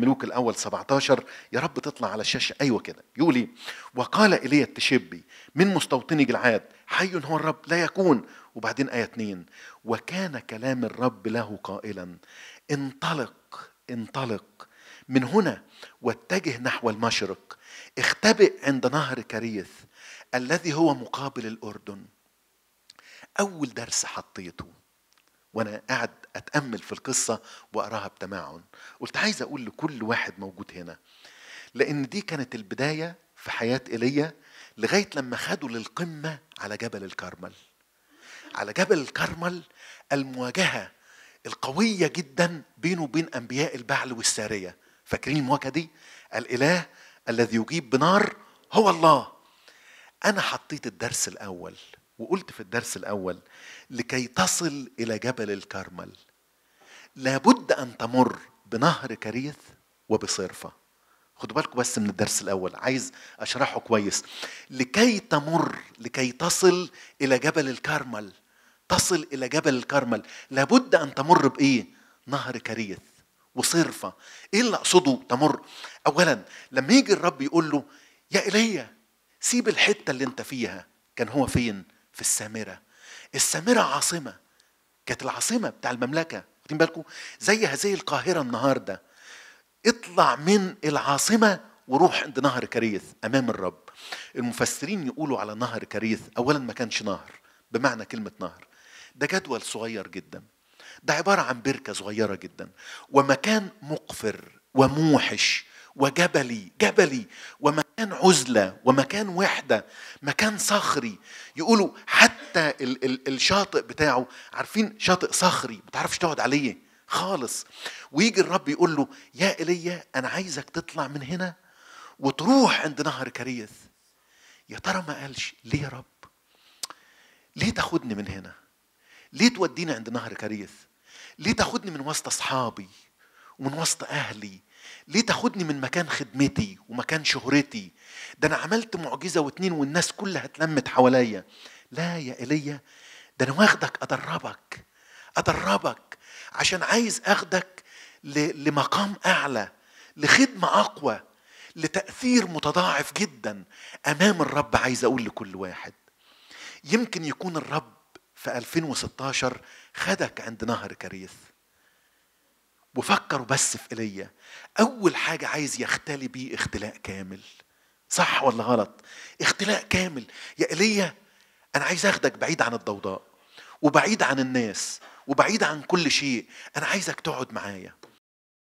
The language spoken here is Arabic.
الملوك الاول 17 يا رب تطلع على الشاشه ايوه كده يقول ايه وقال ايليا التشبي من مستوطني جلعاد حي هو الرب لا يكون وبعدين ايه 2 وكان كلام الرب له قائلا انطلق انطلق من هنا واتجه نحو المشرق اختبئ عند نهر كريث الذي هو مقابل الاردن اول درس حطيته وانا قاعد اتامل في القصه واقراها بتمعن قلت عايز اقول لكل واحد موجود هنا لان دي كانت البدايه في حياه ايليا لغايه لما خدوا للقمه على جبل الكرمل على جبل الكرمل المواجهه القويه جدا بينه وبين انبياء البعل والساريه فاكرين المواجهه دي الاله الذي يجيب بنار هو الله انا حطيت الدرس الاول وقلت في الدرس الأول لكي تصل إلى جبل الكرمل لابد أن تمر بنهر كريث وبصرفة خدوا بالكم بس من الدرس الأول عايز أشرحه كويس لكي تمر لكي تصل إلى جبل الكرمل تصل إلى جبل الكرمل لابد أن تمر بإيه نهر كريث وصرفة إيه اللي أقصده تمر أولا لما يجي الرب يقول له يا إيليا سيب الحتة اللي أنت فيها كان هو فين في السامرة السامرة عاصمة كانت العاصمة بتاع المملكة واخدين بالكم زي هذه القاهرة النهاردة اطلع من العاصمة وروح عند نهر كريث أمام الرب المفسرين يقولوا على نهر كريث أولا ما كانش نهر بمعنى كلمة نهر ده جدول صغير جدا ده عبارة عن بركة صغيرة جدا ومكان مقفر وموحش وجبلي جبلي ومكان مكان عزلة ومكان وحدة مكان صخري يقولوا حتى ال- ال- الشاطئ بتاعه عارفين شاطئ صخري ما تعرفش تقعد عليه خالص ويجي الرب يقول له يا ايليا انا عايزك تطلع من هنا وتروح عند نهر كريث يا ترى ما قالش ليه يا رب ليه تاخدني من هنا ليه توديني عند نهر كريث ليه تاخدني من وسط اصحابي ومن وسط أهلي ليه تاخدني من مكان خدمتي ومكان شهرتي ده أنا عملت معجزة واتنين والناس كلها اتلمت حواليا لا يا ايليا ده أنا واخدك أدربك أدربك عشان عايز أخدك لمقام أعلى لخدمة أقوى لتأثير متضاعف جدا أمام الرب عايز أقول لكل واحد يمكن يكون الرب في 2016 خدك عند نهر كريث وفكروا بس في ايليا اول حاجه عايز يختلي بيه اختلاء كامل صح ولا غلط اختلاء كامل يا ايليا انا عايز اخدك بعيد عن الضوضاء وبعيد عن الناس وبعيد عن كل شيء انا عايزك تقعد معايا